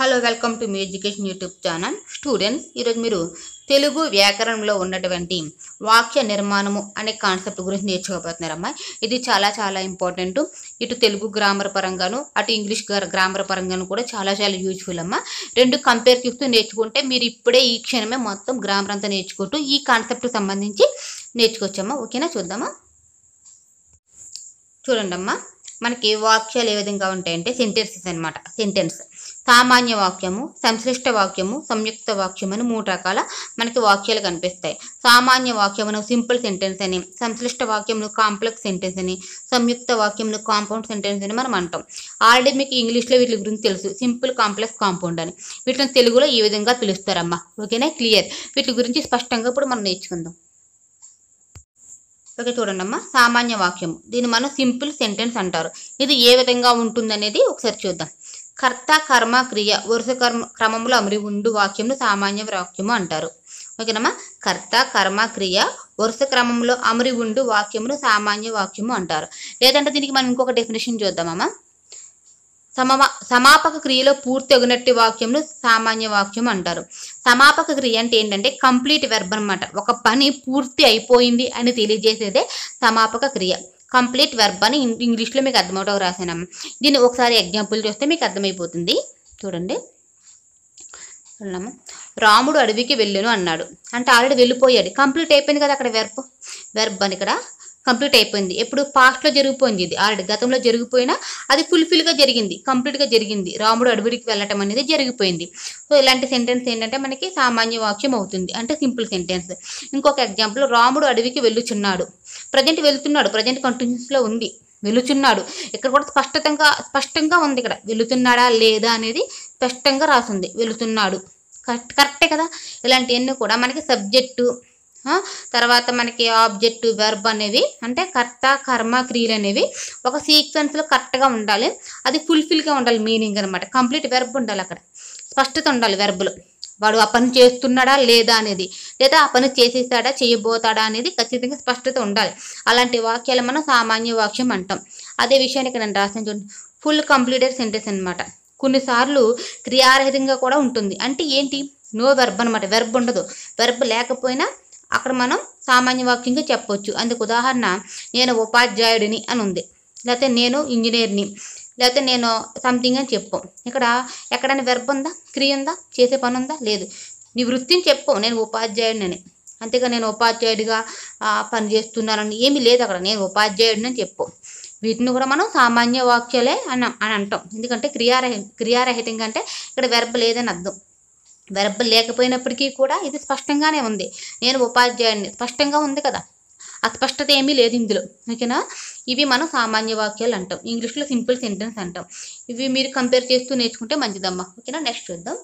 hello welcome to మీ education YouTube channel students ఈరోజు మీరు తెలుగు వ్యాకరణంలో ఉన్నటువంటి వాక్య నిర్మాణము అనే కాన్సెప్ట్ గురించి అమ్మాయి ఇది చాలా చాలా ఇంపార్టెంట్ ఇటు తెలుగు గ్రామర్ పరంగాను అటు ఇంగ్లీష్ గ్రామర్ పరంగాను కూడా చాలా చాలా యూజ్ఫుల్ అమ్మా రెండు కంపేర్ చూస్తూ నేర్చుకుంటే మీరు ఇప్పుడే ఈ క్షణమే మొత్తం గ్రామర్ అంతా నేర్చుకుంటూ ఈ కాన్సెప్ట్కి సంబంధించి నేర్చుకోవచ్చమ్మా ఓకేనా చూద్దామా చూడండి అమ్మా మనకి వాక్యాలు ఏ విధంగా ఉంటాయంటే సెంటెన్సెస్ అనమాట సెంటెన్స్ సామాన్య వాక్యము సంశ్లిష్ట వాక్యము సంయుక్త వాక్యం అని మూడు రకాల మనకి వాక్యాలు కనిపిస్తాయి సామాన్య వాక్యమును సింపుల్ సెంటెన్స్ అని సంశ్లిష్ట వాక్యమును కాంప్లెక్స్ సెంటెన్స్ అని సంయుక్త వాక్యమును కాంపౌండ్ సెంటెన్స్ అని మనం అంటాం ఆల్రెడీ మీకు ఇంగ్లీష్లో వీటి గురించి తెలుసు సింపుల్ కాంప్లెక్స్ కాంపౌండ్ అని వీటిని తెలుగులో ఈ విధంగా పిలుస్తారమ్మా ఓకేనా క్లియర్ వీటి గురించి స్పష్టంగా ఇప్పుడు మనం నేర్చుకుందాం ఓకే చూడండి అమ్మా సామాన్య వాక్యం దీన్ని మనం సింపుల్ సెంటెన్స్ అంటారు ఇది ఏ విధంగా అనేది ఒకసారి చూద్దాం కర్త కర్మ క్రియ వరుస కర్మ క్రమంలో అమరి ఉండు వాక్యంను సామాన్య వాక్యము అంటారు ఓకేనమ్మా కర్త కర్మ క్రియ వరుస క్రమంలో అమరి ఉండు వాక్యమును సామాన్య వాక్యము అంటారు లేదంటే దీనికి మనం ఇంకొక డెఫినేషన్ చూద్దామమ్మా సమ సమాపక క్రియలో పూర్తి అగినట్టు వాక్యంను సామాన్య వాక్యం అంటారు సమాపక క్రియ అంటే ఏంటంటే కంప్లీట్ వెర్బ్ అనమాట ఒక పని పూర్తి అయిపోయింది అని తెలియజేసేదే సమాపక క్రియ కంప్లీట్ వెర్బ్ అని ఇంగ్లీష్లో మీకు అర్థమవుటకు రాసాను దీన్ని ఒకసారి ఎగ్జాంపుల్ చూస్తే మీకు అర్థమైపోతుంది చూడండి రాముడు అడవికి వెళ్ళాను అన్నాడు అంటే ఆల్రెడీ వెళ్ళిపోయాడు కంప్లీట్ అయిపోయింది కదా అక్కడ వెర్బ్ వెర్బ్ అని ఇక్కడ కంప్లీట్ అయిపోయింది ఎప్పుడు పాస్ట్లో జరిగిపోయింది ఇది ఆల్రెడీ గతంలో జరిగిపోయినా అది ఫుల్ఫిల్గా జరిగింది కంప్లీట్గా జరిగింది రాముడు అడవికి వెళ్ళటం అనేది జరిగిపోయింది సో ఇలాంటి సెంటెన్స్ ఏంటంటే మనకి సామాన్య వాక్యం అవుతుంది అంటే సింపుల్ సెంటెన్స్ ఇంకొక ఎగ్జాంపుల్ రాముడు అడవికి వెళ్ళుచున్నాడు ప్రజెంట్ వెళ్తున్నాడు ప్రజెంట్ కంటిన్యూస్లో ఉంది వెలుచున్నాడు ఇక్కడ కూడా స్పష్టతంగా స్పష్టంగా ఉంది ఇక్కడ వెళుతున్నాడా లేదా అనేది స్పష్టంగా రాసింది వెళుతున్నాడు కరెక్టే కదా ఇలాంటివన్నీ కూడా మనకి సబ్జెక్టు తర్వాత మనకి ఆబ్జెక్ట్ వెర్బ్ అనేవి అంటే కర్త కర్మ క్రియలు అనేవి ఒక సీక్వెన్స్లో కరెక్ట్గా ఉండాలి అది ఫుల్ఫిల్గా ఉండాలి మీనింగ్ అనమాట కంప్లీట్ వెర్బ్ ఉండాలి అక్కడ స్పష్టత ఉండాలి వెర్బ్లో వాడు ఆ పని చేస్తున్నాడా లేదా అనేది లేదా ఆ పని చేసేస్తాడా చేయబోతాడా అనేది ఖచ్చితంగా స్పష్టత ఉండాలి అలాంటి వాక్యాలు మనం సామాన్య వాక్యం అంటాం అదే విషయాన్ని ఇక్కడ నేను రాసిన చూడండి ఫుల్ కంప్లీటెడ్ సెంటెన్స్ అనమాట కొన్నిసార్లు క్రియారహితంగా కూడా ఉంటుంది అంటే ఏంటి నో వెర్బ్ అనమాట వెర్బ్ ఉండదు వెర్బ్ లేకపోయినా అక్కడ మనం సామాన్య వాక్యంగా చెప్పవచ్చు అందుకు ఉదాహరణ నేను ఉపాధ్యాయుడిని అని ఉంది లేకపోతే నేను ఇంజనీర్ని లేకపోతే నేను సంథింగ్ అని చెప్పు ఇక్కడ ఎక్కడైనా వెర్బ్ ఉందా క్రియ ఉందా చేసే పని ఉందా లేదు నీ వృత్తిని చెప్పు నేను ఉపాధ్యాయుడిని అంతేగా నేను ఉపాధ్యాయుడిగా పనిచేస్తున్నానని ఏమీ లేదు అక్కడ నేను ఉపాధ్యాయుడిని చెప్పు వీటిని కూడా మనం సామాన్య వాక్యాలే అని అని అంటాం ఎందుకంటే క్రియారహి క్రియారహితంగా అంటే ఇక్కడ వెర్బ్ లేదని అర్థం వెరబ్బ లేకపోయినప్పటికీ కూడా ఇది స్పష్టంగానే ఉంది నేను ఉపాధ్యాయుడిని స్పష్టంగా ఉంది కదా అస్పష్టత ఏమీ లేదు ఇందులో ఓకేనా ఇవి మనం సామాన్య వాక్యాలు అంటాం ఇంగ్లీష్లో సింపుల్ సెంటెన్స్ అంటాం ఇవి మీరు కంపేర్ చేస్తూ నేర్చుకుంటే మంచిదమ్మా ఓకేనా నెక్స్ట్ చూద్దాం